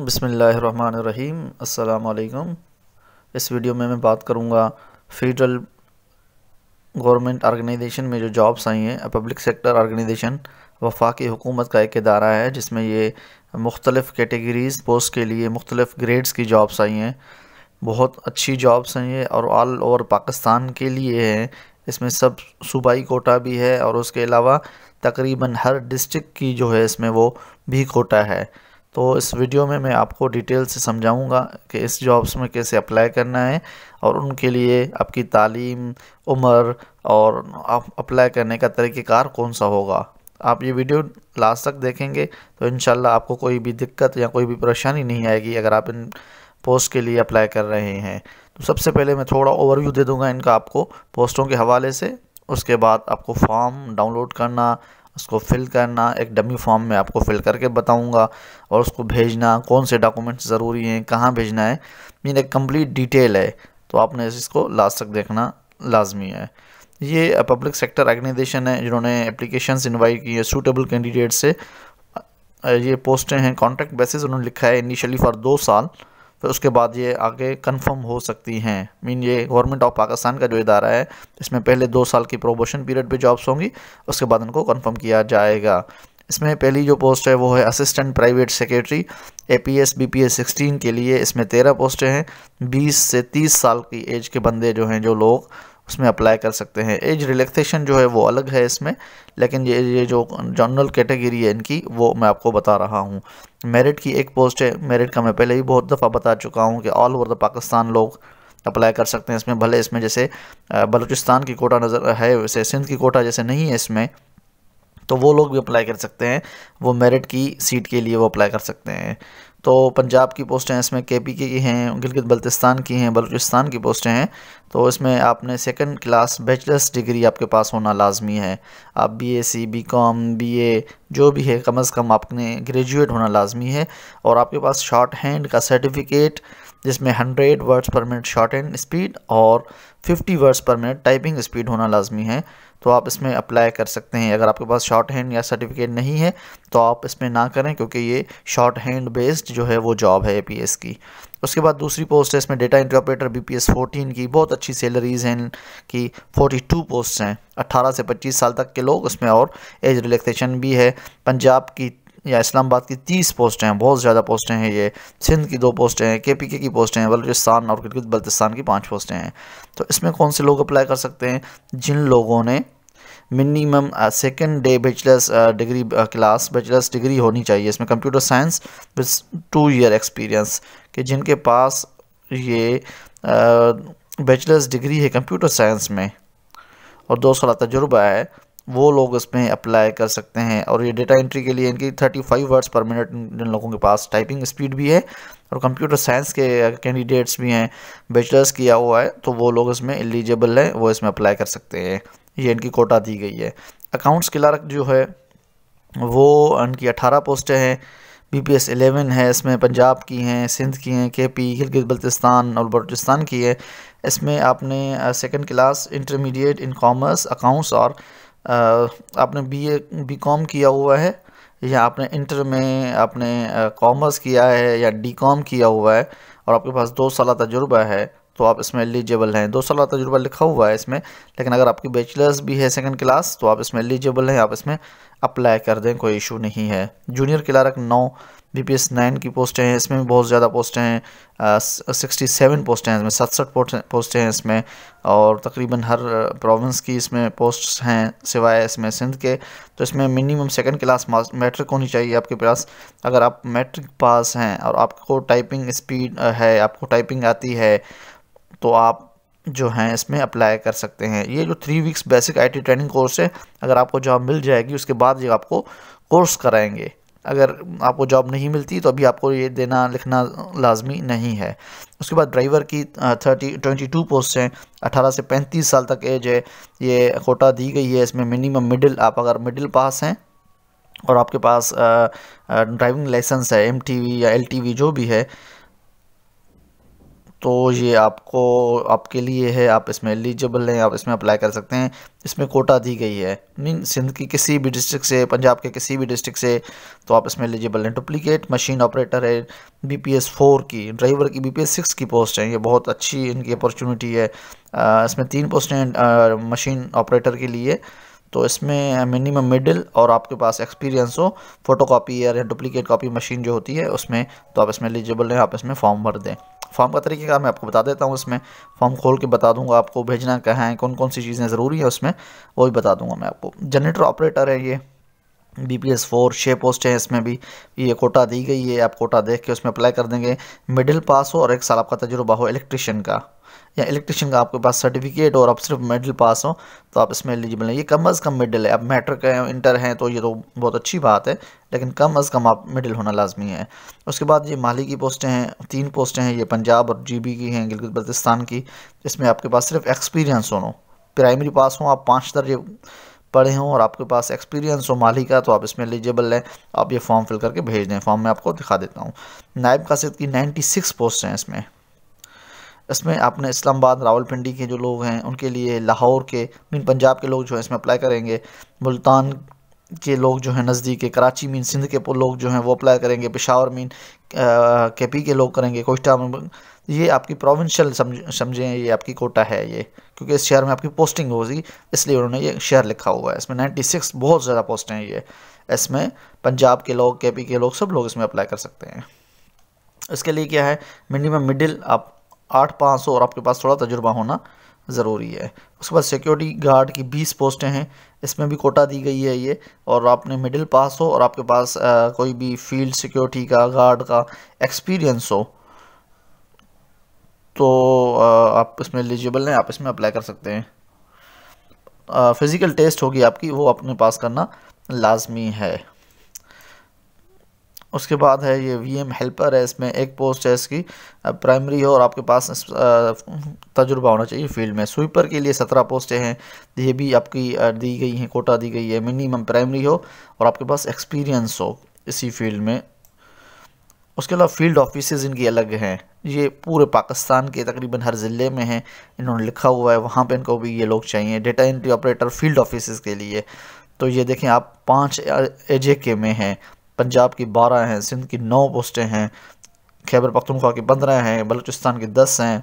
बसमीम् अल्लाम इस वीडियो में मैं बात करूँगा फेडरल गवर्नमेंट आर्गेनाइजेशन में जो जॉब्स आई हैं पब्लिक सेक्टर आर्गेनाइजेशन वफाकी हुकूमत का एक अदारा है जिसमें ये मुख्तलिफ़ कैटेगरीज़ पोस्ट के लिए मुख्तलिफ़ ग्रेड्स की जॉब्स आई हैं बहुत अच्छी जॉब्स हैं ये और ऑल ओवर पाकिस्तान के लिए हैं इसमें सब सूबाई कोटा भी है और उसके अलावा तकरीबन हर डिस्ट्रिक्ट की जो है इसमें वो भी कोटा है तो इस वीडियो में मैं आपको डिटेल से समझाऊंगा कि इस जॉब्स में कैसे अप्लाई करना है और उनके लिए आपकी तालीम उम्र और आप अप्लाई करने का तरीक़ार कौन सा होगा आप ये वीडियो लास्ट तक देखेंगे तो इन आपको कोई भी दिक्कत या कोई भी परेशानी नहीं आएगी अगर आप इन पोस्ट के लिए अप्लाई कर रहे हैं तो सबसे पहले मैं थोड़ा ओवरव्यू दे दूंगा इनका आपको पोस्टों के हवाले से उसके बाद आपको फॉर्म डाउनलोड करना उसको फिल करना एक डमी फॉर्म में आपको फिल करके बताऊंगा और उसको भेजना कौन से डॉक्यूमेंट्स ज़रूरी हैं कहाँ भेजना है मीन एक कम्प्लीट डिटेल है तो आपने इसको लास्ट तक देखना लाजमी है ये पब्लिक सेक्टर ऑर्गेनाइजेशन है जिन्होंने एप्लीकेशन इन्वाइट की है सूटेबल कैंडिडेट से ये पोस्टें हैं कॉन्ट्रैक्ट बेसिस उन्होंने लिखा है इनिशियली फॉर दो साल फिर उसके बाद ये आगे कंफर्म हो सकती हैं मीन ये गवर्नमेंट ऑफ पाकिस्तान का जो इदारा है इसमें पहले दो साल की प्रोमोशन पीरियड पे जॉब्स होंगी उसके बाद उनको कंफर्म किया जाएगा इसमें पहली जो पोस्ट है वो है assistant private secretary A P S B P S sixteen के लिए इसमें तेरह पोस्टें हैं बीस से तीस साल की एज के बंदे जो हैं जो लोग उसमें अप्लाई कर सकते हैं एज रिलैक्सेशन जो है वो अलग है इसमें लेकिन ये ये जो जनरल कैटेगरी है इनकी वो मैं आपको बता रहा हूँ मेरिट की एक पोस्ट है मेरिट का मैं पहले ही बहुत दफ़ा बता चुका हूँ कि ऑल ओवर द पाकिस्तान लोग अप्लाई कर सकते हैं इसमें भले इसमें जैसे बलूचिस्तान की कोटा नज़र है वैसे सिंध की कोटा जैसे नहीं है इसमें तो वो लोग भी अप्लाई कर सकते हैं वो मेरिट की सीट के लिए वो अप्लाई कर सकते हैं तो पंजाब की पोस्टें इसमें के पी की हैं गिलगित बल्तिस्तान की हैं बलूचिस्तान की पोस्टें हैं तो इसमें आपने सेकंड क्लास बैचलर्स डिग्री आपके पास होना लाजमी है आप B A C B com B A जो भी है कम अज़ कम आपने ग्रेजुएट होना लाजमी है और आपके पास शॉर्ट हैंड का सर्टिफिकेट जिसमें hundred words per minute short hand speed और fifty words per minute typing speed होना लाजमी है तो आप इसमें अप्लाई कर सकते हैं अगर आपके पास शॉर्ट हैंड या सर्टिफिकेट नहीं है तो आप इसमें ना करें क्योंकि ये शॉर्ट हैंड बेस्ड जो है वो जॉब है ए की उसके बाद दूसरी पोस्ट है इसमें डेटा इंटरप्रेटर बी पी की बहुत अच्छी सैलरीज हैं कि फोर्टी पोस्ट हैं अट्ठारह से पच्चीस साल तक के लोग उसमें और एज रिलैक्सेशन भी है पंजाब की या इस्लामाबाद की तीस पोस्टें हैं बहुत ज़्यादा पोस्टें हैं ये सिंध की दो पोस्टें हैं के पी के की पोस्टें हैं बलोचिस्तान और गिलगित बल्तिस्तान की पाँच पोस्टें हैं तो इसमें कौन से लोग अप्लाई कर सकते हैं जिन लोगों ने minimum second day bachelors degree class bachelors degree होनी चाहिए इसमें computer science with two year experience कि जिनके पास ये बैचलर्स डिग्री है कंप्यूटर साइंस में और दो साल तजुर्बा है वो लोग इसमें अप्लाई कर सकते हैं और ये डेटा एंट्री के लिए इनकी 35 वर्ड्स पर मिनट इन लोगों के पास टाइपिंग स्पीड भी है और कंप्यूटर साइंस के कैंडिडेट्स uh, भी हैं बैचलर्स किया हुआ है तो वो लोग इसमें एलिजिबल हैं वो इसमें अप्लाई कर सकते हैं ये इनकी कोटा दी गई है अकाउंट्स क्लार्क जो है वो इनकी अठारह पोस्टें हैं बी पी एस एलेवन है इसमें पंजाब की हैं सिंध की हैं के पी गिलगित बल्तिस्तान और बलोचिस्तान की है इसमें आपने second class intermediate in commerce accounts और आपने बी बीकॉम बी कॉम किया हुआ है या आपने इंटर में आपने कॉमर्स किया है या डी कॉम किया हुआ है और आपके पास दो साल तजुर्बा है तो आप इसमें एलिजिबल हैं दो साल तजुर्बा लिखा हुआ है इसमें लेकिन अगर आपकी बैचलर्स भी है सेकंड क्लास तो आप इसमें एलिजिबल हैं आप इसमें अप्लाई कर दें कोई इशू नहीं है जूनियर क्लार्क नौ बी पी एस नाइन की पोस्टें हैं इसमें भी बहुत ज़्यादा पोस्टें हैं सिक्सटी सेवन पोस्टें हैं इसमें सड़सठ पोस्टें हैं इसमें और तकरीबन हर प्रोविंस की इसमें पोस्ट हैं सिवाय इसमें सिंध के तो इसमें मिनिमम सेकंड क्लास मैट्रिक होनी चाहिए आपके पास अगर आप मैट्रिक पास हैं और आपको टाइपिंग स्पीड है आपको टाइपिंग आती है तो आप जो हैं इसमें अप्लाई कर सकते हैं ये जो three weeks basic T training course है अगर आपको जॉब मिल जाएगी उसके बाद ये आपको कोर्स कराएंगे अगर आपको जॉब नहीं मिलती तो अभी आपको ये देना लिखना लाजमी नहीं है उसके बाद ड्राइवर की थर्टी ट्वेंटी टू पोस्ट हैं अठारह से पैंतीस साल तक एज है ये कोटा दी गई है इसमें मिनिमम मिडिल आप अगर मिडिल पास हैं और आपके पास ड्राइविंग लाइसेंस है एम या एल जो भी है तो ये आपको आपके लिए है आप इसमें एलिजिबल हैं आप इसमें अप्लाई कर सकते हैं इसमें कोटा दी गई है मीन सिंध की किसी भी डिस्ट्रिक्ट से पंजाब के किसी भी डिस्ट्रिक्ट से तो आप इसमें एलिजिबल हैं डुप्लीकेट मशीन ऑपरेटर है बी पी एस फोर की ड्राइवर की बी पी एस सिक्स की पोस्ट है ये बहुत अच्छी इनकी अपॉर्चुनिटी है आ, इसमें तीन पोस्टें मशीन ऑपरेटर के लिए तो इसमें मिनिमम मिडिल और आपके पास एक्सपीरियंस हो फोटो कापी या डुप्लीकेट कापी मशीन जो होती है उसमें तो आप इसमें एलिजिबल हैं आप इसमें फॉर्म भर दें फॉर्म का तरीके का मैं आपको बता देता हूँ इसमें फॉर्म खोल के बता दूंगा आपको भेजना कहाँ है कौन कौन सी चीज़ें ज़रूरी है उसमें वो भी बता दूंगा मैं आपको जनरेटर ऑपरेटर है ये बी पी एस फोर छः पोस्टें हैं इसमें भी ये कोटा दी गई है आप कोटा देख के उसमें अप्लाई कर देंगे मिडिल पास हो और एक साल आपका तजुर्बा हो इलेक्ट्रिशियन का या इलेक्ट्रिशियन का आपके पास सर्टिफिकेट और आप सिर्फ मिडिल पास हो तो आप इसमें एलिजिबल हैं ये कम अज़ कम मिडिल है आप मैट्रिक हैं इंटर हैं तो ये तो बहुत अच्छी बात है लेकिन कम अज़ कम आप मिडिल होना लाजमी है उसके बाद ये माली की पोस्टें हैं तीन पोस्टें हैं ये पंजाब और जी की हैं गिलगित बल्तिस्तान की इसमें आपके पास सिर्फ एक्सपीरियंस हो प्राइमरी पास हों आप पाँच दर्जे पढ़े हों और आपके पास एक्सपीरियंस हो माली का तो आप इसमें एलिजिबल हैं आप ये फॉर्म फिल करके भेज दें फॉर्म मैं आपको दिखा देता हूँ नायब कासिद की नाइन्टी सिक्स पोस्ट हैं इसमें इसमें आपने इस्लामाबाद रावलपिंडी के जो लोग हैं उनके लिए लाहौर के मीन पंजाब के लोग जो हैं इसमें अप्लाई करेंगे मुल्तान के लोग जो हैं नज़दीक के कराची मीन सिंध के लोग जो हैं वो अप्लाई करेंगे पेशावर मीन के पी के लोग करेंगे कोष्टा ये आपकी प्रोविंशियल समझ समझें ये आपकी कोटा है ये क्योंकि इस शहर में आपकी पोस्टिंग होगी इसलिए उन्होंने ये शहर लिखा हुआ है इसमें नाइन्टी सिक्स बहुत ज़्यादा पोस्टें हैं ये इसमें पंजाब के लोग के पी के लोग सब लोग इसमें अप्लाई कर सकते हैं इसके लिए क्या है मिनिमम मिडिल आप आठ पाँच और आपके पास थोड़ा तजुर्बा होना ज़रूरी है उसके बाद सिक्योरिटी गार्ड की बीस पोस्टें हैं इसमें भी कोटा दी गई है ये और आपने मिडिल पास हो और आपके पास आ, कोई भी फील्ड सिक्योरिटी का गार्ड का एक्सपीरियंस हो तो आप इसमें एलिजिबल हैं आप इसमें अप्लाई कर सकते हैं फ़िज़िकल टेस्ट होगी आपकी वो अपने पास करना लाजमी है उसके बाद है ये वी एम हेल्पर है इसमें एक पोस्ट है इसकी प्राइमरी हो और आपके पास तजुर्बा होना चाहिए फील्ड में स्वीपर के लिए सत्रह पोस्टें हैं ये भी आपकी दी गई हैं कोटा दी गई है मिनिमम प्राइमरी हो और आपके पास एक्सपीरियंस हो इसी फील्ड में उसके अलावा फील्ड ऑफिस इनकी अलग हैं ये पूरे पाकिस्तान के तकरीबन हर ज़िले में हैं इन्होंने लिखा हुआ है वहाँ पे इनको भी ये लोग चाहिए data entry operator field office के लिए तो ये देखें आप पाँच एजे के में हैं पंजाब की बारह हैं सिंध की नौ पोस्टें हैं खैबर पख्तनख्वा की पंद्रह हैं बलूचिस्तान की दस हैं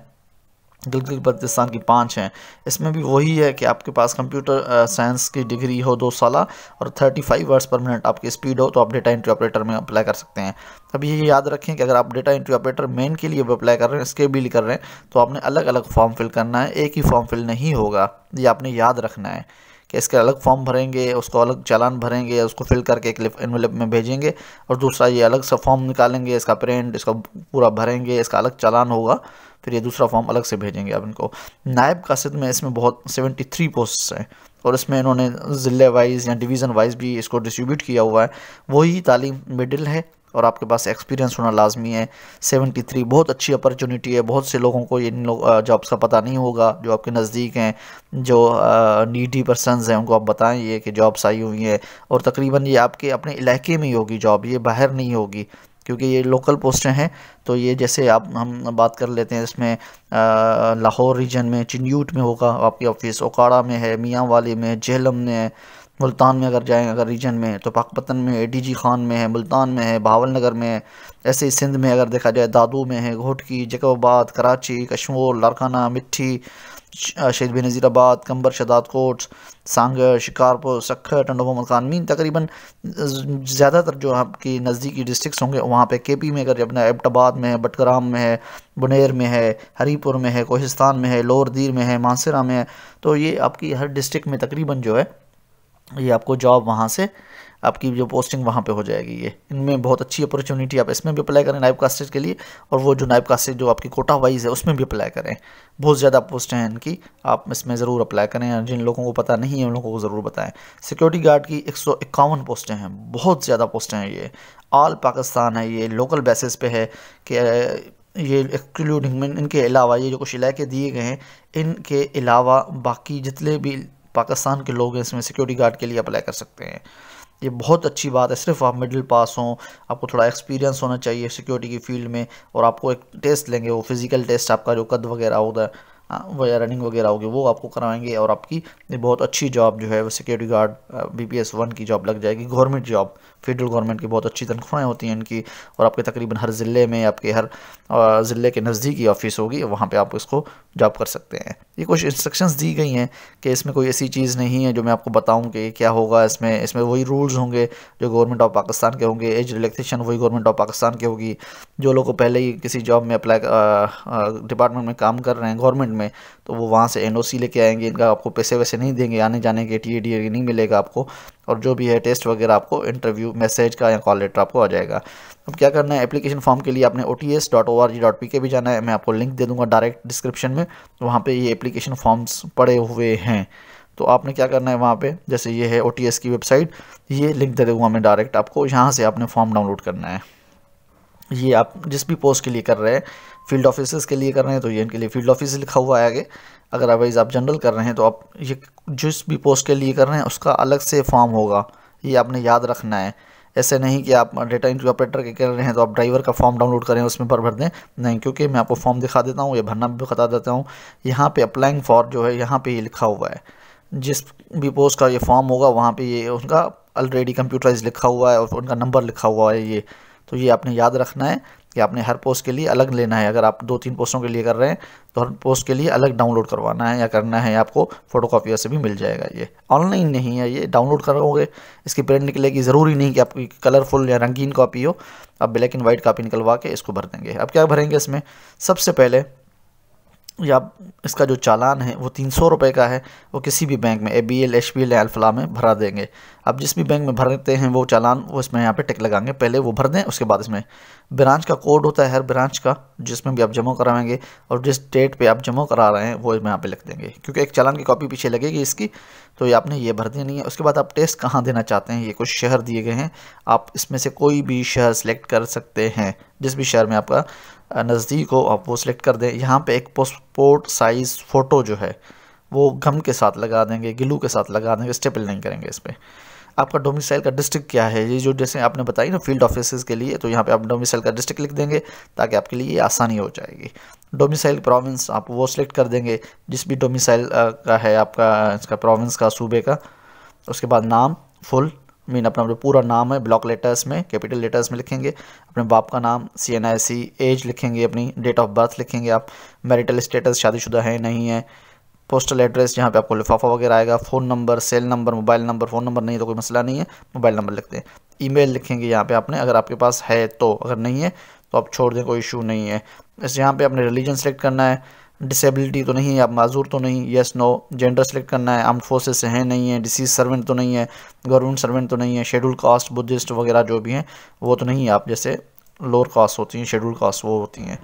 गिलगित बल्तिस्तान की पाँच हैं इसमें भी वही है कि आपके पास कंप्यूटर साइंस की डिग्री हो दो साल और thirty five words per minute आपकी स्पीड हो तो आप डेटा एंट्री ऑपरेटर में अप्लाई कर सकते हैं अब ये याद रखें कि अगर आप डेटा एंट्री ऑपरेटर मेन के लिए अप्लाई कर रहे हैं इसके भी कर रहे हैं तो आपने अलग अलग फॉर्म फिल करना है एक ही फॉर्म फिल नहीं होगा ये आपने याद रखना है कि इसके अलग फॉर्म भरेंगे उसको अलग चालान भरेंगे उसको फिल करके एक एनवेलप में भेजेंगे और दूसरा ये अलग सा फॉर्म निकालेंगे इसका प्रिंट इसका पूरा भरेंगे इसका अलग चालान होगा फिर ये दूसरा फॉर्म अलग से भेजेंगे आप इनको नायब कासिद में इसमें बहुत सेवेंटी थ्री पोस्ट हैं और इसमें इन्होंने ज़िले वाइज या डिवीज़न वाइज भी इसको डिस्ट्रीब्यूट किया हुआ है वही तालीम मिडिल है और आपके पास एक्सपीरियंस होना लाजमी है 73 बहुत अच्छी अपॉर्चुनिटी है बहुत से लोगों को इन लोग जॉब्स का पता नहीं होगा जो आपके नज़दीक हैं जो नीडी पर्सनस हैं उनको आप बताएं ये कि जॉब्स आई हुई हैं और तकरीबन ये आपके अपने इलाके में ही होगी जॉब ये बाहर नहीं होगी क्योंकि ये लोकल पोस्टें हैं तो ये जैसे आप हम बात कर लेते हैं इसमें लाहौर रीजन में चिन्यूट में होगा आपकी ऑफिस ओकाड़ा में है मियाँ वाले में जेहलम में है मुल्तान में अगर जाएँ अगर रीजन में तो पाकपतन में है डी जी खान में है मुल्तान में है भावल नगर में है ऐसे ही सिंध में अगर देखा जाए दादू में है घोटकी जकोबाद कराची कश्मोर लारखाना मिट्टी शहीद नज़ीराबाद कंबर शदाद कोट सांगर शिकारपुर सखर टंडो मोहम्मद खान मीन तकरीबन ज़्यादातर जो आपकी नज़दीकी डिस्ट्रिक्स होंगे वहाँ पे केपी में अगर अपना एबटाबाद में है बटग्राम में है बुनेर में है हरीपुर में है कोहिस्तान में है लोरदीर में है मानसरा में है तो ये आपकी हर डिस्ट्रिक्ट में तकरीबन जो है ये आपको जॉब वहाँ से आपकी जो पोस्टिंग वहाँ पे हो जाएगी ये इनमें बहुत अच्छी अपॉर्चुनिटी आप इसमें भी अप्लाई करें नाइब कास्टेज के लिए और वो जो नाइब कास्टेज जो आपकी कोटा वाइज है उसमें भी अप्लाई करें बहुत ज़्यादा पोस्ट हैं इनकी आप इसमें ज़रूर अप्लाई करें जिन लोगों को पता नहीं है उन लोगों को ज़रूर बताएं सिक्योरिटी गार्ड की एक पोस्टें हैं बहुत ज़्यादा पोस्टें हैं ये ऑल पाकिस्तान है ये लोकल बेसिस पे है कि ये एक्लूडिंग इनके अलावा ये जो कुछ इलाके दिए गए हैं इनके अलावा बाकी जितने भी पाकिस्तान के लोग हैं इसमें सिक्योरिटी गार्ड के लिए अप्लाई कर सकते हैं ये बहुत अच्छी बात है सिर्फ आप मिडिल पास हों आपको थोड़ा एक्सपीरियंस होना चाहिए सिक्योरिटी की फील्ड में और आपको एक टेस्ट लेंगे वो फिज़िकल टेस्ट आपका जो कद वगैरह होता है हाँ, वगैरह रनिंग वगैरह होगी वो आपको कराएंगे और आपकी बहुत अच्छी जॉब जो है वो security guard B P S one की जॉब लग जाएगी गवर्नमेंट जॉब फेडरल गवर्नमेंट की बहुत अच्छी तनख्वाहें होती हैं इनकी और आपके तकरीबन हर ज़िले में आपके हर ज़िले के नज़दीकी ऑफिस होगी वहाँ पर आप इसको जॉब कर सकते हैं ये कुछ इंस्ट्रक्शंस दी गई हैं कि इसमें कोई ऐसी चीज़ नहीं है जो मैं आपको बताऊँ कि क्या होगा इसमें इसमें वही रूल्स होंगे जो गवर्नमेंट ऑफ पाकिस्तान के होंगे एज रिलेक्सेशन वही गवर्नमेंट ऑफ पाकिस्तान की होगी जो लोग पहले ही किसी जॉब में अप्लाई डिपार्टमेंट में काम कर रहे हैं गवर्नमेंट में तो वो वहाँ से एनओसी लेके आएंगे इनका आपको पैसे वैसे नहीं देंगे आने जाने के टी डी नहीं मिलेगा आपको और जो भी है टेस्ट वगैरह आपको इंटरव्यू मैसेज का या कॉल लेटर आपको आ जाएगा अब क्या करना है एप्लीकेशन फॉर्म के लिए आपने O T S dot O R G dot P K भी जाना है मैं आपको लिंक दे दूँगा डायरेक्ट डिस्क्रिप्शन में तो वहाँ पर ये एप्लीकेशन फॉर्म्स पड़े हुए हैं तो आपने क्या करना है वहाँ पे जैसे ये है ओ की वेबसाइट ये लिंक दे दूँगा मैं डायरेक्ट आपको यहाँ से आपने फॉर्म डाउनलोड करना है ये आप जिस भी पोस्ट के लिए कर रहे हैं फील्ड ऑफिसर्स के लिए कर रहे हैं तो ये इनके लिए फील्ड ऑफिस लिखा हुआ है आगे अगर अदरवाइज़ आप जनरल कर रहे हैं तो आप ये जिस भी पोस्ट के लिए कर रहे हैं उसका अलग से फॉर्म होगा ये आपने याद रखना है ऐसे नहीं कि आप डेटा इंट्री ऑपरेटर के कर रहे हैं तो आप ड्राइवर का फॉर्म डाउनलोड करें उसमें भर भर दें नहीं क्योंकि मैं आपको फॉर्म दिखा देता हूँ या भरना भी बता देता हूँ यहाँ पे अप्लाइंग फॉर जो है यहाँ पे ये लिखा हुआ है जिस भी पोस्ट का ये फॉर्म होगा वहाँ पे ये उनका ऑलरेडी कंप्यूटराइज लिखा हुआ है और उनका नंबर लिखा हुआ है ये तो ये आपने याद रखना है कि आपने हर पोस्ट के लिए अलग लेना है अगर आप दो तीन पोस्टों के लिए कर रहे हैं तो हर पोस्ट के लिए अलग डाउनलोड करवाना है या करना है आपको फोटो से भी मिल जाएगा ये ऑनलाइन नहीं है ये डाउनलोड करोगे इसकी प्रिंट निकलेगी ज़रूरी नहीं कि आपकी कलरफुल या रंगीन कॉपी हो आप ब्लैक एंड वाइट कापी निकलवा के इसको भर देंगे अब क्या भरेंगे इसमें सबसे पहले या इसका जो चालान है वो तीन सौ रुपये का है वो किसी भी बैंक में A B L H B L Alfalah में भरा देंगे अब जिस भी बैंक में भरते हैं वो चालान वो इसमें यहाँ पे टिक लगाएंगे पहले वो भर दें उसके बाद इसमें ब्रांच का कोड होता है हर ब्रांच का जिसमें भी आप जमा कराएंगे और जिस डेट पे आप जमा करा रहे हैं वो इसमें यहाँ पर लिख देंगे क्योंकि एक चालान की कॉपी पीछे लगेगी इसकी तो ये आपने ये भर देनी है उसके बाद आप टेस्ट कहाँ देना चाहते हैं ये कुछ शहर दिए गए हैं आप इसमें से कोई भी शहर सेलेक्ट कर सकते हैं जिस भी शहर में आपका नज़दीक हो आप वो सिलेक्ट कर दें यहाँ पे एक पोस्टपोर्ट साइज़ फ़ोटो जो है वो गम के साथ लगा देंगे गिलू के साथ लगा देंगे स्टेपल नहीं करेंगे इस पर आपका डोमिसाइल का डिस्ट्रिक्ट क्या है ये जो जैसे आपने बताई ना फील्ड ऑफिस के लिए तो यहाँ पे आप डोमिसाइल का डिस्ट्रिक्ट लिख देंगे ताकि आपके लिए आसानी हो जाएगी डोमिसाइल प्रोविंस आप वो सिलेक्ट कर देंगे जिस भी डोमिसाइल का है आपका इसका प्रोविंस का सूबे का उसके बाद नाम फुल मीन अपना जो पूरा नाम है ब्लॉक लेटर्स में कैपिटल लेटर्स में लिखेंगे अपने बाप का नाम सी एन आई सी एज लिखेंगे अपनी डेट ऑफ बर्थ लिखेंगे आप मैरिटल स्टेटस शादीशुदा है नहीं है पोस्टल एड्रेस जहाँ पे आपको लिफाफा वगैरह आएगा phone number cell number mobile number phone number नहीं तो कोई मसला नहीं है मोबाइल नंबर लिखते हैं ईमेल लिखेंगे यहाँ पे आपने अगर आपके पास है तो अगर नहीं है तो आप छोड़ दें कोई इशू नहीं है इस यहाँ पे आपने रिलीजन सेलेक्ट करना है डिसेबिलिटी तो नहीं है आप माजूर तो नहीं येस नो जेंडर सेलेक्ट करना है आर्म फोर्सेस से हैं नहीं है डिसीज सर्वेंट तो नहीं है गवर्नमेंट सर्वेंट तो नहीं है शेड्यूल कास्ट बुद्धिस्ट वगैरह जो भी हैं वो तो नहीं है आप जैसे लोअर कास्ट होती हैं शेड्यूल कास्ट वो होती हैं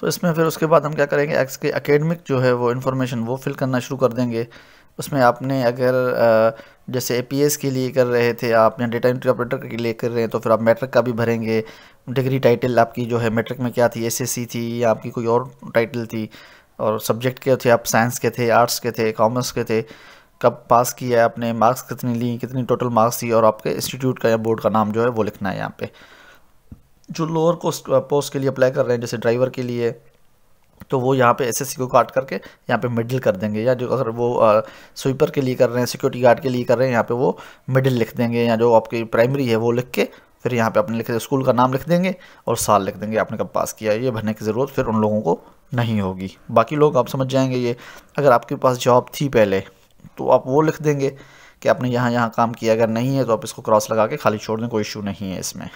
तो इसमें फिर उसके बाद हम क्या करेंगे एक्स के अकेडमिक जो है वो इन्फॉर्मेशन वो फिल करना शुरू कर देंगे उसमें आपने अगर जैसे ए के लिए कर रहे थे आप या डेटा इंट्री ऑपरेटर के लिए कर रहे हैं तो फिर आप मैट्रिक का भी भरेंगे डिग्री टाइटल आपकी जो है मैट्रिक में क्या थी सी थी या आपकी कोई और टाइटल थी और सब्जेक्ट के थे आप साइंस के थे आर्ट्स के थे कॉमर्स के थे कब पास किया है आपने मार्क्स कितनी ली कितनी टोटल मार्क्स थी और आपके इंस्टीट्यूट का या बोर्ड का नाम जो है वो लिखना है यहाँ पे जो लोअर पोस्ट के लिए अप्लाई कर रहे हैं जैसे ड्राइवर के लिए तो वो यहाँ पे एसएससी को काट करके यहाँ पे मिडिल कर देंगे या जो अगर वो स्वीपर के लिए कर रहे हैं सिक्योरिटी गार्ड के लिए कर रहे हैं यहाँ पे वो मिडिल लिख देंगे या जो आपकी प्राइमरी है वो लिख के फिर यहाँ पे अपने लिख स्कूल का नाम लिख देंगे और साल लिख देंगे आपने कब पास किया ये भरने की ज़रूरत फिर उन लोगों को नहीं होगी बाकी लोग आप समझ जाएंगे ये अगर आपके पास जॉब थी पहले तो आप वो लिख देंगे कि आपने यहाँ यहाँ काम किया अगर नहीं है तो आप इसको क्रॉस लगा के खाली छोड़ दें कोई इशू नहीं है इसमें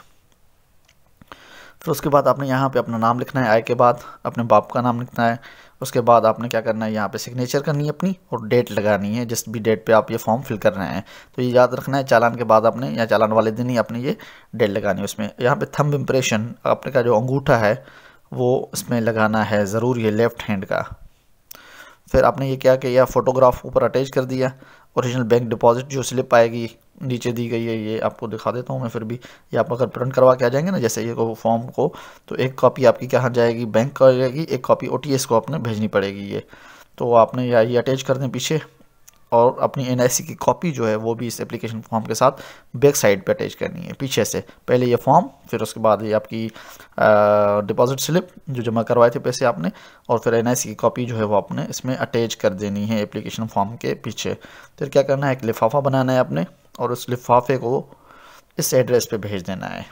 फिर उसके बाद आपने यहाँ पे अपना नाम लिखना है आय के बाद अपने बाप का नाम लिखना है उसके बाद आपने क्या करना है यहाँ पे सिग्नेचर करनी है अपनी और डेट लगानी है जिस भी डेट पे आप ये फॉर्म फिल कर रहे हैं तो ये याद रखना है चालान के बाद आपने या चालान वाले दिन ही आपने ये डेट लगानी है उसमें यहाँ पे थम्ब इम्प्रेशन आपने का जो अंगूठा है वो इसमें लगाना है ज़रूर ये लेफ़्ट हैंड का फिर आपने ये क्या किया फ़ोटोग्राफ ऊपर अटैच कर दिया ओरिजिनल बैंक डिपॉजिट जो स्लिप आएगी नीचे दी गई है ये आपको दिखा देता हूँ मैं फिर भी ये आप अगर प्रिंट करवा के आ जाएंगे ना जैसे ये फॉर्म को तो एक कॉपी आपकी कहाँ जाएगी बैंक का जाएगी एक कॉपी ओ को आपने भेजनी पड़ेगी ये तो आपने या ये अटैच कर दें पीछे और अपनी एन की कॉपी जो है वो भी इस एप्लीकेशन फॉर्म के साथ बैक साइड पर अटैच करनी है पीछे से पहले ये फॉर्म फिर उसके बाद ये आपकी डिपॉजिट स्लिप जो जमा करवाए थे पैसे आपने और फिर एन की कॉपी जो है वो आपने इसमें अटैच कर देनी है एप्लीकेशन फॉर्म के पीछे फिर क्या करना है एक लिफाफा बनाना है आपने और उस लिफाफे को इस एड्रेस पर भेज देना है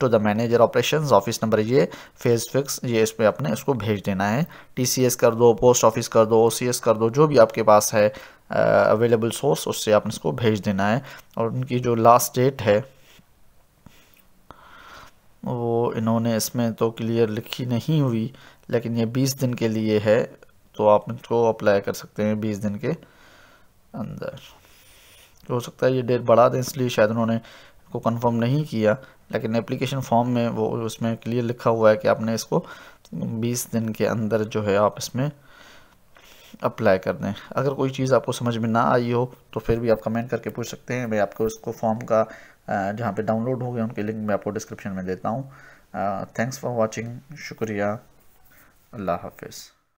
to the manager operation office number ये फेस फिक्स ये इस पर आपने इसको भेज देना है टी कर दो पोस्ट ऑफिस कर दो ओ कर दो जो भी आपके पास है अवेलेबल uh, सोर्स उससे आपने इसको भेज देना है और उनकी जो लास्ट डेट है वो इन्होंने इसमें तो क्लियर लिखी नहीं हुई लेकिन ये बीस दिन के लिए है तो आप इसको अप्लाई कर सकते हैं बीस दिन के अंदर हो सकता है ये डेट बढ़ा दें इसलिए शायद उन्होंने को कंफर्म नहीं किया लेकिन एप्लीकेशन फॉर्म में वो उसमें क्लियर लिखा हुआ है कि आपने इसको 20 दिन के अंदर जो है आप इसमें अप्लाई कर दें अगर कोई चीज़ आपको समझ में ना आई हो तो फिर भी आप कमेंट करके पूछ सकते हैं मैं आपको उसको फॉर्म का जहाँ पे डाउनलोड हो गया उनके लिंक मैं आपको डिस्क्रिप्शन में देता हूँ थैंक्स फॉर वॉचिंग शुक्रिया अल्लाह हाफिज़